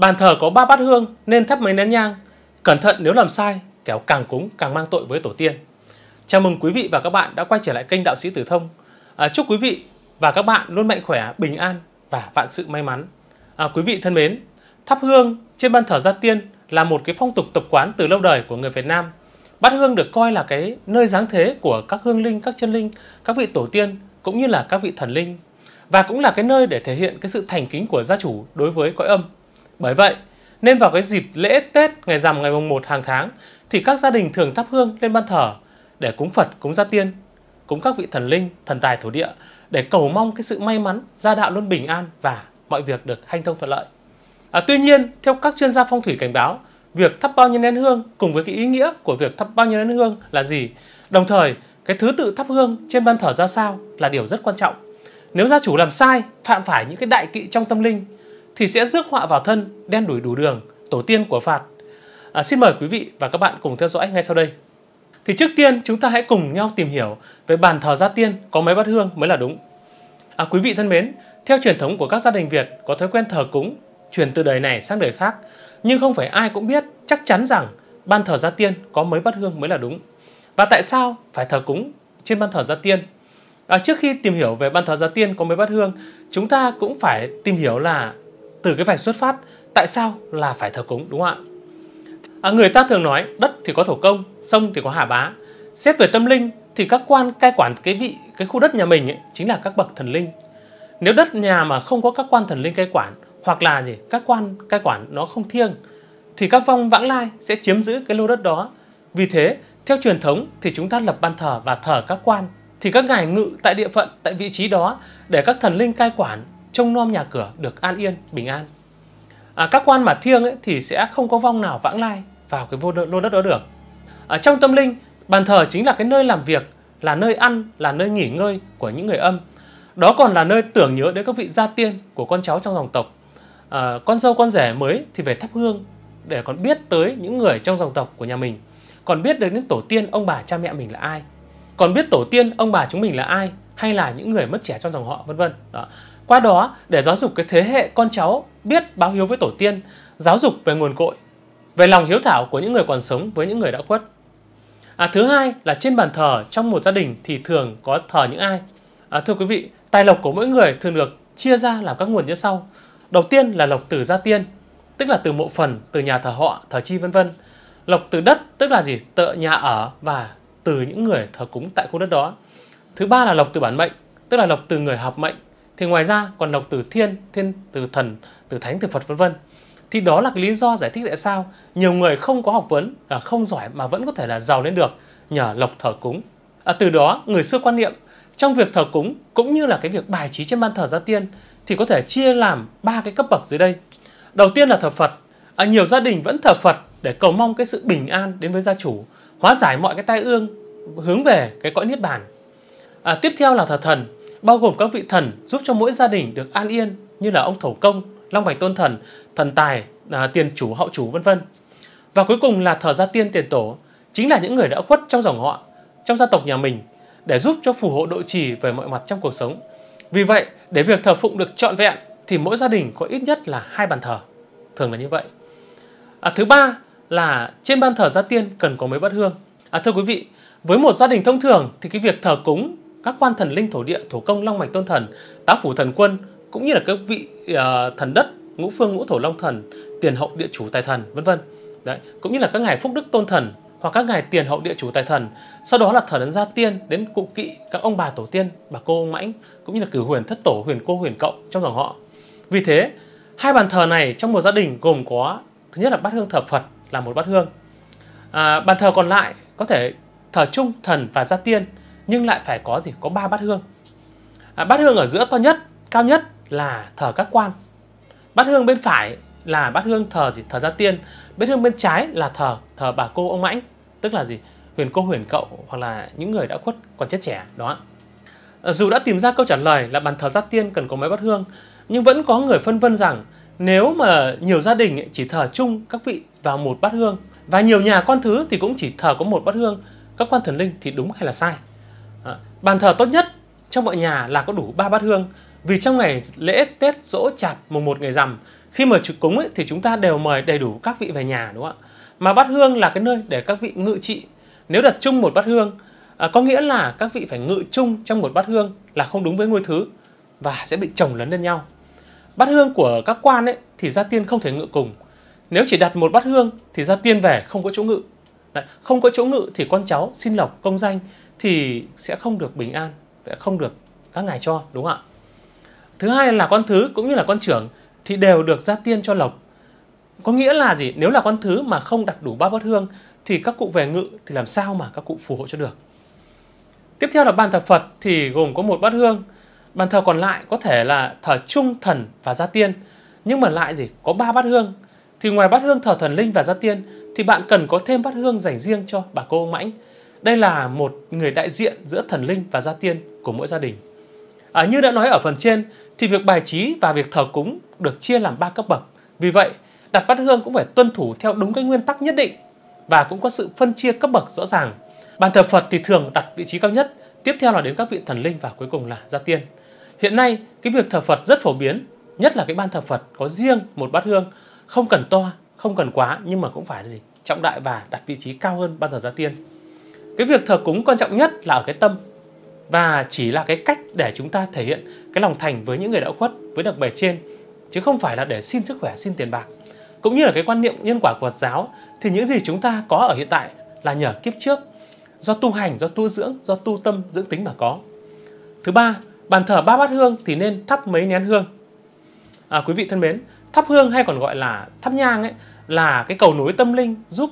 Bàn thờ có ba bát hương nên thắp mấy nén nhang. Cẩn thận nếu làm sai, kéo càng cúng càng mang tội với tổ tiên. Chào mừng quý vị và các bạn đã quay trở lại kênh Đạo sĩ Tử Thông. À, chúc quý vị và các bạn luôn mạnh khỏe, bình an và vạn sự may mắn. À, quý vị thân mến, thắp hương trên bàn thờ gia tiên là một cái phong tục tập quán từ lâu đời của người Việt Nam. Bát hương được coi là cái nơi giáng thế của các hương linh, các chân linh, các vị tổ tiên cũng như là các vị thần linh và cũng là cái nơi để thể hiện cái sự thành kính của gia chủ đối với cõi âm bởi vậy, nên vào cái dịp lễ Tết ngày rằm ngày mùng 1 hàng tháng thì các gia đình thường thắp hương lên ban thờ để cúng Phật, cúng gia tiên, cúng các vị thần linh, thần tài thổ địa để cầu mong cái sự may mắn, gia đạo luôn bình an và mọi việc được hanh thông thuận lợi. À, tuy nhiên, theo các chuyên gia phong thủy cảnh báo, việc thắp bao nhiêu nén hương cùng với cái ý nghĩa của việc thắp bao nhiêu nén hương là gì, đồng thời cái thứ tự thắp hương trên ban thờ ra sao là điều rất quan trọng. Nếu gia chủ làm sai, phạm phải những cái đại kỵ trong tâm linh thì sẽ rước họa vào thân đen đuổi đủ đường, tổ tiên của Phạt. À, xin mời quý vị và các bạn cùng theo dõi ngay sau đây. Thì trước tiên chúng ta hãy cùng nhau tìm hiểu về bàn thờ gia tiên có mấy bát hương mới là đúng. À, quý vị thân mến, theo truyền thống của các gia đình Việt có thói quen thờ cúng, truyền từ đời này sang đời khác, nhưng không phải ai cũng biết chắc chắn rằng ban thờ gia tiên có mấy bát hương mới là đúng. Và tại sao phải thờ cúng trên ban thờ gia tiên? À, trước khi tìm hiểu về ban thờ gia tiên có mấy bát hương, chúng ta cũng phải tìm hiểu là từ cái vạch xuất phát tại sao là phải thờ cúng đúng không ạ à, người ta thường nói đất thì có thổ công sông thì có hà bá xét về tâm linh thì các quan cai quản cái vị cái khu đất nhà mình ấy, chính là các bậc thần linh nếu đất nhà mà không có các quan thần linh cai quản hoặc là gì các quan cai quản nó không thiêng thì các vong vãng lai sẽ chiếm giữ cái lô đất đó vì thế theo truyền thống thì chúng ta lập ban thờ và thờ các quan thì các ngài ngự tại địa phận tại vị trí đó để các thần linh cai quản trông nom nhà cửa được an yên, bình an. À, các quan mà thiêng ấy, thì sẽ không có vong nào vãng lai vào cái vô lô đất đó được. À, trong tâm linh, bàn thờ chính là cái nơi làm việc, là nơi ăn, là nơi nghỉ ngơi của những người âm. Đó còn là nơi tưởng nhớ đến các vị gia tiên của con cháu trong dòng tộc. À, con dâu con rể mới thì về thắp hương để còn biết tới những người trong dòng tộc của nhà mình. Còn biết được những tổ tiên ông bà cha mẹ mình là ai. Còn biết tổ tiên ông bà chúng mình là ai hay là những người mất trẻ trong dòng họ vân vân. Đó. Qua đó, để giáo dục cái thế hệ con cháu biết báo hiếu với tổ tiên, giáo dục về nguồn cội, về lòng hiếu thảo của những người còn sống với những người đã khuất. À, thứ hai là trên bàn thờ trong một gia đình thì thường có thờ những ai? À, thưa quý vị, tài lộc của mỗi người thường được chia ra làm các nguồn như sau. Đầu tiên là lộc từ gia tiên, tức là từ mộ phần, từ nhà thờ họ, thờ chi vân vân. Lộc từ đất tức là gì? Tợ nhà ở và từ những người thờ cúng tại khu đất đó. Thứ ba là lộc từ bản mệnh, tức là lộc từ người hợp mệnh, thì ngoài ra còn đọc từ thiên thiên từ thần từ thánh từ phật vân vân thì đó là cái lý do giải thích tại sao nhiều người không có học vấn à, không giỏi mà vẫn có thể là giàu lên được nhờ lộc thờ cúng à, từ đó người xưa quan niệm trong việc thờ cúng cũng như là cái việc bài trí trên ban thờ gia tiên thì có thể chia làm ba cái cấp bậc dưới đây đầu tiên là thờ phật à, nhiều gia đình vẫn thờ phật để cầu mong cái sự bình an đến với gia chủ hóa giải mọi cái tai ương hướng về cái cõi niết bàn à, tiếp theo là thờ thần bao gồm các vị thần giúp cho mỗi gia đình được an yên như là ông thổ công, long bạch tôn thần, thần tài, à, tiền chủ, hậu chủ vân vân. Và cuối cùng là thờ gia tiên tiền tổ, chính là những người đã khuất trong dòng họ, trong gia tộc nhà mình để giúp cho phù hộ độ trì về mọi mặt trong cuộc sống. Vì vậy, để việc thờ phụng được trọn vẹn thì mỗi gia đình có ít nhất là hai bàn thờ, thường là như vậy. À, thứ ba là trên bàn thờ gia tiên cần có mấy bát hương. À, thưa quý vị, với một gia đình thông thường thì cái việc thờ cúng các quan thần linh thổ địa thổ công long mạch tôn thần tá phủ thần quân cũng như là các vị uh, thần đất ngũ phương ngũ thổ long thần tiền hậu địa chủ tài thần vân vân đấy cũng như là các ngài phúc đức tôn thần hoặc các ngài tiền hậu địa chủ tài thần sau đó là thần ấn gia tiên đến cụ kỵ các ông bà tổ tiên bà cô ông mãnh cũng như là cử huyền thất tổ huyền cô huyền cậu trong dòng họ vì thế hai bàn thờ này trong một gia đình gồm có thứ nhất là bát hương thờ phật là một bát hương à, bàn thờ còn lại có thể thờ chung thần và gia tiên nhưng lại phải có gì có ba bát hương à, bát hương ở giữa to nhất cao nhất là thờ các quan bát hương bên phải là bát hương thờ gì thờ gia tiên bát hương bên trái là thờ thờ bà cô ông mãnh tức là gì huyền cô huyền cậu hoặc là những người đã khuất còn chết trẻ đó à, dù đã tìm ra câu trả lời là bàn thờ gia tiên cần có mấy bát hương nhưng vẫn có người phân vân rằng nếu mà nhiều gia đình chỉ thờ chung các vị vào một bát hương và nhiều nhà con thứ thì cũng chỉ thờ có một bát hương các quan thần linh thì đúng hay là sai Ờ, bàn thờ tốt nhất trong mọi nhà là có đủ ba bát hương vì trong ngày lễ Tết dỗ chạp mùng 1 ngày rằm khi mà trực cúng ấy, thì chúng ta đều mời đầy đủ các vị về nhà đúng không ạ mà bát hương là cái nơi để các vị ngự trị nếu đặt chung một bát hương à, có nghĩa là các vị phải ngự chung trong một bát hương là không đúng với ngôi thứ và sẽ bị chồng lấn lên nhau bát hương của các quan ấy thì gia tiên không thể ngự cùng nếu chỉ đặt một bát hương thì gia tiên về không có chỗ ngự Đấy, không có chỗ ngự thì con cháu xin lộc công danh thì sẽ không được bình an sẽ không được các ngài cho đúng không ạ thứ hai là con thứ cũng như là con trưởng thì đều được gia tiên cho lộc có nghĩa là gì nếu là con thứ mà không đặt đủ ba bát hương thì các cụ về ngự thì làm sao mà các cụ phù hộ cho được tiếp theo là bàn thờ phật thì gồm có một bát hương bàn thờ còn lại có thể là thờ trung thần và gia tiên nhưng mà lại gì có ba bát hương thì ngoài bát hương thờ thần linh và gia tiên thì bạn cần có thêm bát hương dành riêng cho bà cô ông mãnh đây là một người đại diện giữa thần linh và gia tiên của mỗi gia đình. À, như đã nói ở phần trên, thì việc bài trí và việc thờ cúng được chia làm ba cấp bậc. Vì vậy, đặt bát hương cũng phải tuân thủ theo đúng cái nguyên tắc nhất định và cũng có sự phân chia cấp bậc rõ ràng. Bàn thờ Phật thì thường đặt vị trí cao nhất, tiếp theo là đến các vị thần linh và cuối cùng là gia tiên. Hiện nay, cái việc thờ Phật rất phổ biến, nhất là cái ban thờ Phật có riêng một bát hương, không cần to, không cần quá nhưng mà cũng phải là gì trọng đại và đặt vị trí cao hơn ban thờ gia tiên cái việc thờ cúng quan trọng nhất là ở cái tâm và chỉ là cái cách để chúng ta thể hiện cái lòng thành với những người đã khuất với đặc bề trên chứ không phải là để xin sức khỏe xin tiền bạc cũng như là cái quan niệm nhân quả của Phật giáo thì những gì chúng ta có ở hiện tại là nhờ kiếp trước do tu hành do tu dưỡng do tu tâm dưỡng tính mà có thứ ba bàn thờ ba bát hương thì nên thắp mấy nén hương à, quý vị thân mến thắp hương hay còn gọi là thắp nhang ấy là cái cầu nối tâm linh giúp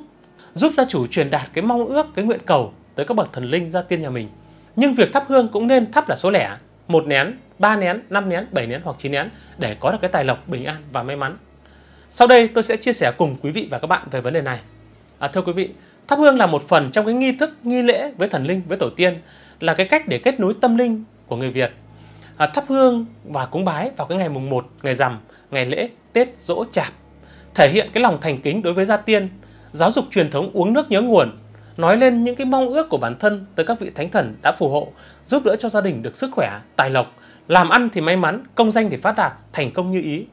giúp gia chủ truyền đạt cái mong ước cái nguyện cầu tới các bậc thần linh gia tiên nhà mình. Nhưng việc thắp hương cũng nên thắp là số lẻ, một nén, ba nén, năm nén, bảy nén hoặc chín nén để có được cái tài lộc bình an và may mắn. Sau đây tôi sẽ chia sẻ cùng quý vị và các bạn về vấn đề này. À, thưa quý vị, thắp hương là một phần trong cái nghi thức nghi lễ với thần linh, với tổ tiên là cái cách để kết nối tâm linh của người Việt. À, thắp hương và cúng bái vào cái ngày mùng 1, ngày rằm, ngày lễ, Tết, Dỗ Chạp thể hiện cái lòng thành kính đối với gia tiên, giáo dục truyền thống uống nước nhớ nguồn, nói lên những cái mong ước của bản thân tới các vị thánh thần đã phù hộ, giúp đỡ cho gia đình được sức khỏe, tài lộc, làm ăn thì may mắn, công danh thì phát đạt, thành công như ý.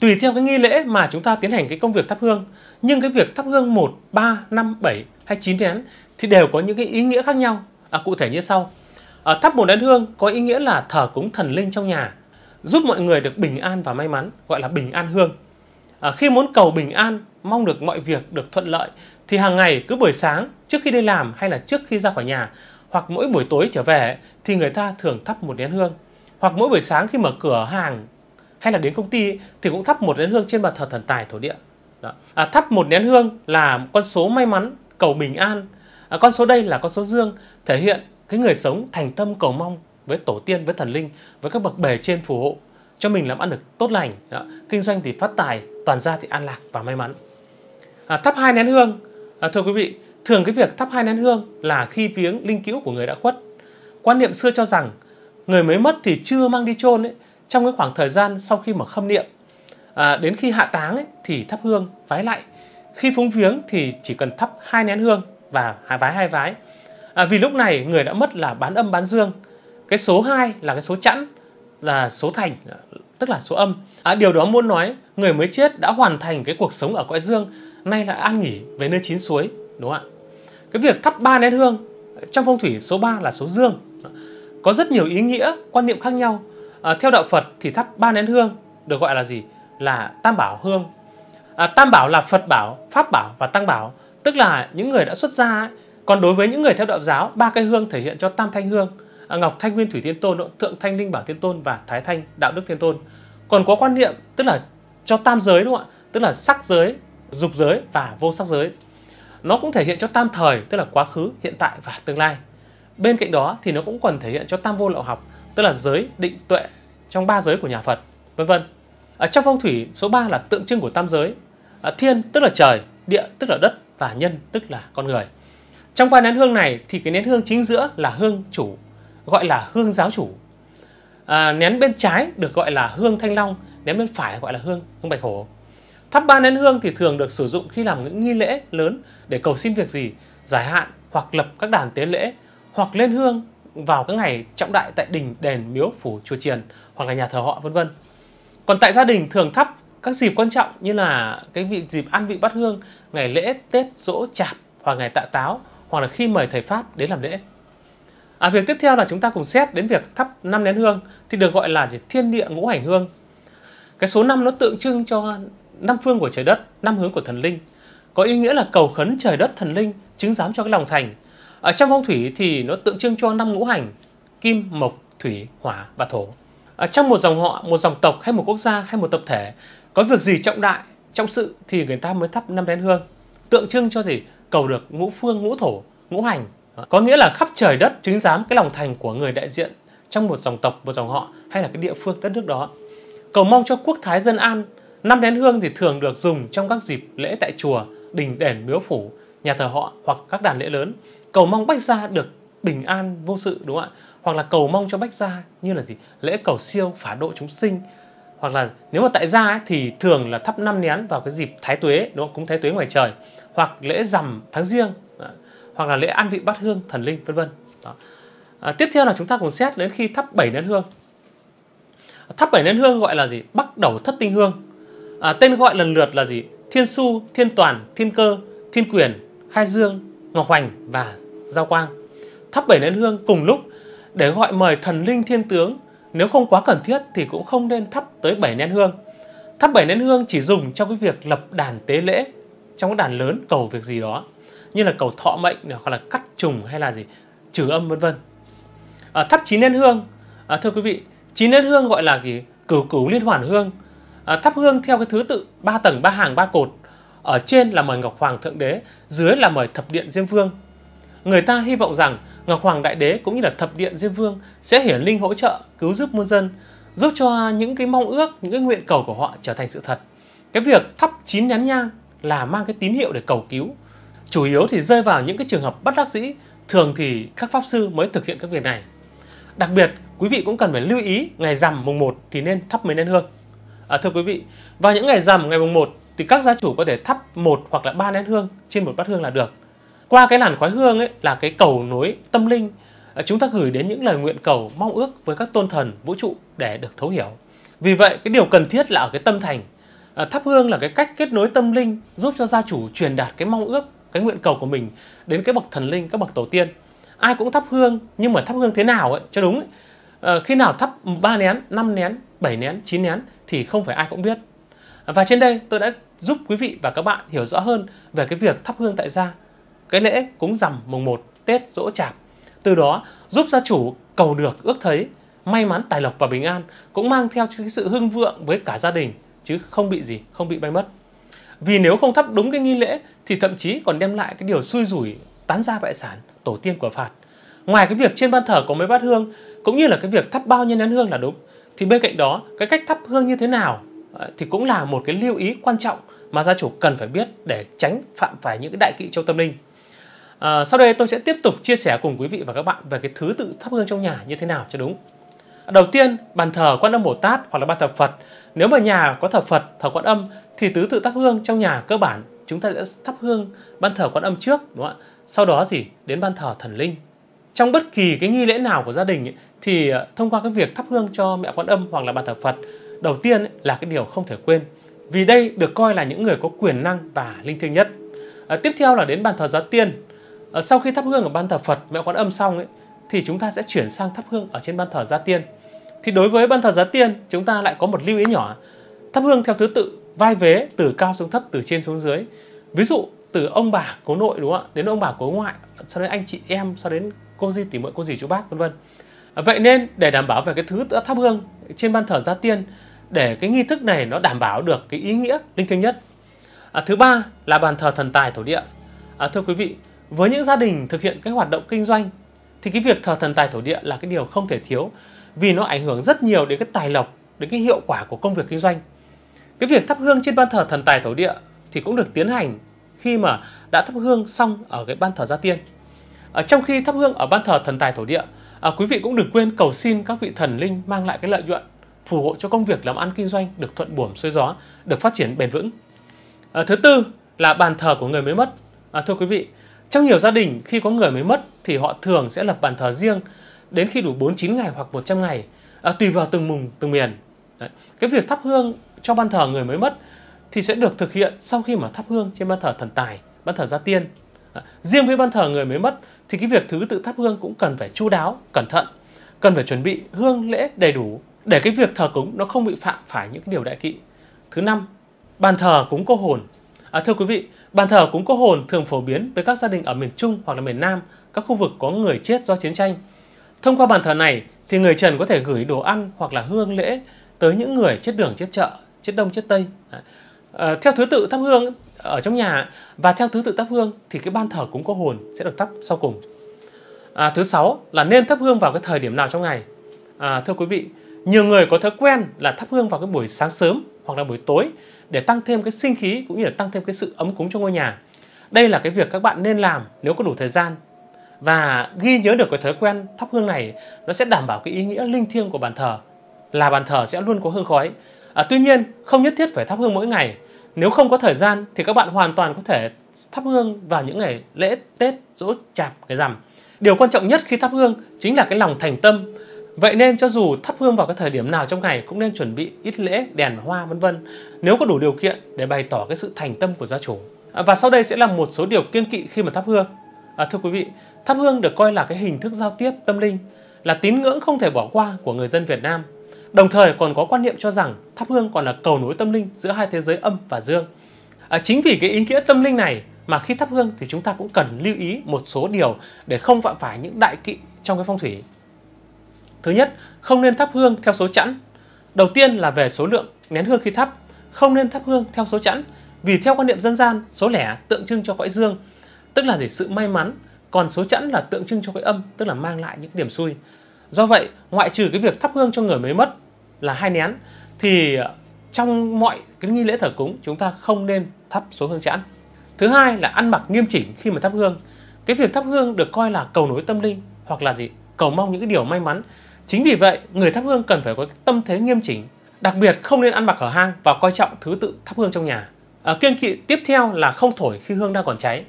Tùy theo cái nghi lễ mà chúng ta tiến hành cái công việc thắp hương, nhưng cái việc thắp hương 1, 3, 5, 7 hay 9 nén thì đều có những cái ý nghĩa khác nhau. À, cụ thể như sau. À, thắp một nén hương có ý nghĩa là thờ cúng thần linh trong nhà, giúp mọi người được bình an và may mắn, gọi là bình an hương. À, khi muốn cầu bình an, mong được mọi việc được thuận lợi thì hàng ngày cứ buổi sáng trước khi đi làm hay là trước khi ra khỏi nhà hoặc mỗi buổi tối trở về thì người ta thường thắp một nén hương hoặc mỗi buổi sáng khi mở cửa hàng hay là đến công ty thì cũng thắp một nén hương trên bàn thờ thần tài thổ địa Đó. À, thắp một nén hương là con số may mắn cầu bình an à, con số đây là con số dương thể hiện cái người sống thành tâm cầu mong với tổ tiên với thần linh với các bậc bề trên phù hộ cho mình làm ăn được tốt lành Đó. kinh doanh thì phát tài toàn gia thì an lạc và may mắn à, thắp hai nén hương À, thưa quý vị, thường cái việc thắp hai nén hương là khi viếng linh cữu của người đã khuất. Quan niệm xưa cho rằng người mới mất thì chưa mang đi chôn ấy, trong cái khoảng thời gian sau khi mà khâm niệm. À, đến khi hạ táng ấy, thì thắp hương vái lại. Khi phúng viếng thì chỉ cần thắp hai nén hương và hai vái hai vái. À, vì lúc này người đã mất là bán âm bán dương. Cái số 2 là cái số chẵn là số thành tức là số âm. À, điều đó muốn nói người mới chết đã hoàn thành cái cuộc sống ở cõi dương nay lại an nghỉ về nơi chín suối đúng không ạ cái việc thắp ba nén hương trong phong thủy số 3 là số dương có rất nhiều ý nghĩa quan niệm khác nhau à, theo đạo Phật thì thắp ba nén hương được gọi là gì là tam bảo hương à, tam bảo là Phật bảo pháp bảo và tăng bảo tức là những người đã xuất gia ấy. còn đối với những người theo đạo giáo ba cây hương thể hiện cho tam thanh hương à, ngọc thanh nguyên thủy thiên tôn thượng thanh linh bảo thiên tôn và thái thanh đạo đức thiên tôn còn có quan niệm tức là cho tam giới đúng không ạ tức là sắc giới dục giới và vô sắc giới. Nó cũng thể hiện cho tam thời, tức là quá khứ, hiện tại và tương lai. Bên cạnh đó thì nó cũng còn thể hiện cho tam vô lậu học, tức là giới, định, tuệ trong ba giới của nhà Phật, vân vân. Ở trong phong thủy số 3 là tượng trưng của tam giới. thiên tức là trời, địa tức là đất và nhân tức là con người. Trong ba nén hương này thì cái nén hương chính giữa là hương chủ, gọi là hương giáo chủ. À, nén bên trái được gọi là hương thanh long, nén bên phải gọi là hương hương bạch hổ. Thắp ba nén hương thì thường được sử dụng khi làm những nghi lễ lớn để cầu xin việc gì, giải hạn hoặc lập các đàn tế lễ hoặc lên hương vào các ngày trọng đại tại đình, đền, miếu, phủ, chùa chiền hoặc là nhà thờ họ vân vân. Còn tại gia đình thường thắp các dịp quan trọng như là cái vị dịp ăn vị bát hương, ngày lễ, Tết, dỗ, chạp hoặc ngày tạ táo hoặc là khi mời thầy pháp đến làm lễ. À, việc tiếp theo là chúng ta cùng xét đến việc thắp năm nén hương thì được gọi là thiên địa ngũ hành hương. Cái số 5 nó tượng trưng cho năm phương của trời đất, năm hướng của thần linh, có ý nghĩa là cầu khấn trời đất thần linh chứng giám cho cái lòng thành. Ở trong phong thủy thì nó tượng trưng cho năm ngũ hành kim, mộc, thủy, hỏa và thổ. Ở trong một dòng họ, một dòng tộc hay một quốc gia hay một tập thể có việc gì trọng đại, trọng sự thì người ta mới thắp năm nén hương. Tượng trưng cho gì? Cầu được ngũ phương, ngũ thổ, ngũ hành. Có nghĩa là khắp trời đất chứng giám cái lòng thành của người đại diện trong một dòng tộc, một dòng họ hay là cái địa phương đất nước đó. Cầu mong cho quốc thái dân an, Năm nén hương thì thường được dùng trong các dịp lễ tại chùa, đình đền miếu phủ, nhà thờ họ hoặc các đàn lễ lớn, cầu mong bách gia được bình an vô sự đúng không ạ? Hoặc là cầu mong cho bách gia như là gì? Lễ cầu siêu phá độ chúng sinh. Hoặc là nếu mà tại gia ấy, thì thường là thắp năm nén vào cái dịp thái tuế, đúng không? Cúng thái tuế ngoài trời hoặc lễ rằm tháng riêng hoặc là lễ ăn vị bát hương thần linh vân vân. À, tiếp theo là chúng ta cùng xét đến khi thắp bảy nén hương. Thắp bảy nén hương gọi là gì? Bắt đầu thất tinh hương à, tên gọi lần lượt là gì thiên su thiên toàn thiên cơ thiên quyền khai dương ngọc hoành và giao quang thắp bảy nén hương cùng lúc để gọi mời thần linh thiên tướng nếu không quá cần thiết thì cũng không nên thắp tới bảy nén hương thắp bảy nén hương chỉ dùng trong cái việc lập đàn tế lễ trong cái đàn lớn cầu việc gì đó như là cầu thọ mệnh hoặc là cắt trùng hay là gì trừ âm vân vân à, thắp chín nén hương à, thưa quý vị chín nén hương gọi là gì cửu cửu liên hoàn hương Ờ, thắp hương theo cái thứ tự ba tầng ba hàng ba cột ở trên là mời ngọc hoàng thượng đế dưới là mời thập điện diêm vương người ta hy vọng rằng ngọc hoàng đại đế cũng như là thập điện diêm vương sẽ hiển linh hỗ trợ cứu giúp muôn dân giúp cho những cái mong ước những cái nguyện cầu của họ trở thành sự thật cái việc thắp chín nhắn nhang là mang cái tín hiệu để cầu cứu chủ yếu thì rơi vào những cái trường hợp bất đắc dĩ thường thì các pháp sư mới thực hiện các việc này đặc biệt quý vị cũng cần phải lưu ý ngày rằm mùng 1 thì nên thắp mấy nén hương À, thưa quý vị, vào những ngày rằm ngày mùng 1 thì các gia chủ có thể thắp một hoặc là ba nén hương trên một bát hương là được. Qua cái làn khói hương ấy là cái cầu nối tâm linh, à, chúng ta gửi đến những lời nguyện cầu mong ước với các tôn thần vũ trụ để được thấu hiểu. Vì vậy, cái điều cần thiết là ở cái tâm thành. À, thắp hương là cái cách kết nối tâm linh giúp cho gia chủ truyền đạt cái mong ước, cái nguyện cầu của mình đến cái bậc thần linh, các bậc tổ tiên. Ai cũng thắp hương, nhưng mà thắp hương thế nào ấy, cho đúng ấy. À, khi nào thắp ba nén, 5 nén 7 nén, 9 nén thì không phải ai cũng biết. Và trên đây tôi đã giúp quý vị và các bạn hiểu rõ hơn về cái việc thắp hương tại gia, cái lễ cúng rằm mùng 1 Tết Dỗ Chạp. Từ đó giúp gia chủ cầu được ước thấy may mắn tài lộc và bình an cũng mang theo cái sự hưng vượng với cả gia đình chứ không bị gì, không bị bay mất. Vì nếu không thắp đúng cái nghi lễ thì thậm chí còn đem lại cái điều xui rủi tán gia bại sản, tổ tiên của phạt. Ngoài cái việc trên ban thờ có mấy bát hương cũng như là cái việc thắp bao nhiêu nén hương là đúng thì bên cạnh đó cái cách thắp hương như thế nào ờ, thì cũng là một cái lưu ý quan trọng mà gia chủ cần phải biết để tránh phạm phải những cái đại kỵ trong tâm linh. À, sau đây tôi sẽ tiếp tục chia sẻ cùng quý vị và các bạn về cái thứ tự thắp hương trong nhà như thế nào cho đúng. Đầu tiên, bàn thờ Quan Âm Bồ Tát hoặc là bàn thờ Phật. Nếu mà nhà có thờ Phật, thờ Quan Âm thì tứ tự thắp hương trong nhà cơ bản chúng ta sẽ thắp hương ban thờ Quan Âm trước đúng không ạ? Sau đó thì đến ban thờ thần linh. Trong bất kỳ cái nghi lễ nào của gia đình ấy, thì ờ, thông qua cái việc thắp hương cho mẹ quan âm hoặc là bàn thờ Phật đầu tiên là cái điều không thể quên vì đây được coi là những người có quyền năng và linh thiêng nhất. À, tiếp theo là đến bàn thờ giá tiên. À, sau khi thắp hương ở bàn thờ Phật mẹ quan âm xong ấy, thì chúng ta sẽ chuyển sang thắp hương ở trên bàn thờ gia tiên. Thì đối với bàn thờ giá tiên chúng ta lại có một lưu ý nhỏ thắp hương theo thứ tự vai vế từ cao xuống thấp từ trên xuống dưới. Ví dụ từ ông bà cố nội đúng không ạ đến ông bà cố ngoại sau đến anh chị em sau đến cô di tỉ muội cô dì chú bác vân vân À, vậy nên để đảm bảo về cái thứ thắp hương trên ban thờ gia tiên để cái nghi thức này nó đảm bảo được cái ý nghĩa linh thiêng nhất. À, thứ ba là bàn thờ thần tài thổ địa. À, thưa quý vị, với những gia đình thực hiện cái hoạt động kinh doanh thì cái việc thờ thần tài thổ địa là cái điều không thể thiếu vì nó ảnh hưởng rất nhiều đến cái tài lộc, đến cái hiệu quả của công việc kinh doanh. Cái việc thắp hương trên ban thờ thần tài thổ địa thì cũng được tiến hành khi mà đã thắp hương xong ở cái ban thờ gia tiên. Ở à, trong khi thắp hương ở ban thờ thần tài thổ địa À, quý vị cũng đừng quên cầu xin các vị thần linh mang lại cái lợi nhuận, phù hộ cho công việc làm ăn kinh doanh được thuận buồm xuôi gió, được phát triển bền vững. À, thứ tư là bàn thờ của người mới mất. À, thưa quý vị, trong nhiều gia đình khi có người mới mất thì họ thường sẽ lập bàn thờ riêng đến khi đủ 49 ngày hoặc 100 ngày, à, tùy vào từng vùng, từng miền. Đấy. Cái việc thắp hương cho bàn thờ người mới mất thì sẽ được thực hiện sau khi mà thắp hương trên bàn thờ thần tài, bàn thờ gia tiên riêng với ban thờ người mới mất thì cái việc thứ tự thắp hương cũng cần phải chu đáo, cẩn thận, cần phải chuẩn bị hương lễ đầy đủ để cái việc thờ cúng nó không bị phạm phải những cái điều đại kỵ. Thứ năm, bàn thờ cúng cô hồn. À, thưa quý vị, bàn thờ cúng cô hồn thường phổ biến với các gia đình ở miền Trung hoặc là miền Nam, các khu vực có người chết do chiến tranh. Thông qua bàn thờ này thì người trần có thể gửi đồ ăn hoặc là hương lễ tới những người chết đường chết chợ, chết đông chết tây. À, Ờ, theo thứ tự thắp hương ở trong nhà và theo thứ tự thắp hương thì cái ban thờ cũng có hồn sẽ được thắp sau cùng. À, thứ sáu là nên thắp hương vào cái thời điểm nào trong ngày. À, thưa quý vị, nhiều người có thói quen là thắp hương vào cái buổi sáng sớm hoặc là buổi tối để tăng thêm cái sinh khí cũng như là tăng thêm cái sự ấm cúng cho ngôi nhà. Đây là cái việc các bạn nên làm nếu có đủ thời gian và ghi nhớ được cái thói quen thắp hương này nó sẽ đảm bảo cái ý nghĩa linh thiêng của bàn thờ là bàn thờ sẽ luôn có hương khói À, tuy nhiên, không nhất thiết phải thắp hương mỗi ngày. Nếu không có thời gian thì các bạn hoàn toàn có thể thắp hương vào những ngày lễ Tết, Dỗ Chạp, Ngày rằm. Điều quan trọng nhất khi thắp hương chính là cái lòng thành tâm. Vậy nên cho dù thắp hương vào cái thời điểm nào trong ngày cũng nên chuẩn bị ít lễ, đèn, hoa vân vân nếu có đủ điều kiện để bày tỏ cái sự thành tâm của gia chủ. À, và sau đây sẽ là một số điều kiên kỵ khi mà thắp hương. À, thưa quý vị, thắp hương được coi là cái hình thức giao tiếp tâm linh, là tín ngưỡng không thể bỏ qua của người dân Việt Nam Đồng thời còn có quan niệm cho rằng thắp hương còn là cầu nối tâm linh giữa hai thế giới âm và dương. À, chính vì cái ý nghĩa tâm linh này mà khi thắp hương thì chúng ta cũng cần lưu ý một số điều để không phạm phải những đại kỵ trong cái phong thủy. Thứ nhất, không nên thắp hương theo số chẵn. Đầu tiên là về số lượng nén hương khi thắp, không nên thắp hương theo số chẵn vì theo quan niệm dân gian, số lẻ tượng trưng cho cõi dương, tức là gì sự may mắn, còn số chẵn là tượng trưng cho cõi âm, tức là mang lại những điểm xui. Do vậy, ngoại trừ cái việc thắp hương cho người mới mất là hai nén thì trong mọi cái nghi lễ thờ cúng chúng ta không nên thắp số hương chẵn. Thứ hai là ăn mặc nghiêm chỉnh khi mà thắp hương. Cái việc thắp hương được coi là cầu nối tâm linh hoặc là gì? Cầu mong những cái điều may mắn. Chính vì vậy, người thắp hương cần phải có tâm thế nghiêm chỉnh, đặc biệt không nên ăn mặc hở hang và coi trọng thứ tự thắp hương trong nhà. À, kiêng kỵ tiếp theo là không thổi khi hương đang còn cháy.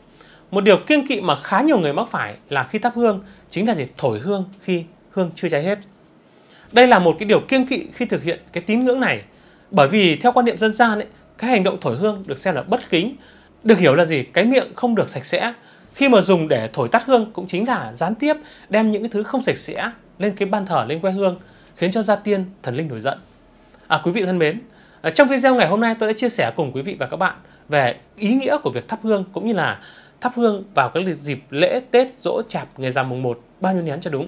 Một điều kiêng kỵ mà khá nhiều người mắc phải là khi thắp hương chính là gì? Thổi hương khi hương chưa cháy hết. Đây là một cái điều kiêng kỵ khi thực hiện cái tín ngưỡng này, bởi vì theo quan niệm dân gian ấy, cái hành động thổi hương được xem là bất kính, được hiểu là gì? Cái miệng không được sạch sẽ. Khi mà dùng để thổi tắt hương cũng chính là gián tiếp đem những cái thứ không sạch sẽ lên cái ban thờ lên quê hương, khiến cho gia tiên thần linh nổi giận. À quý vị thân mến, à, trong video ngày hôm nay tôi đã chia sẻ cùng quý vị và các bạn về ý nghĩa của việc thắp hương cũng như là thắp hương vào các dịp lễ Tết, dỗ chạp, ngày rằm mùng 1 bao nhiêu nén cho đúng.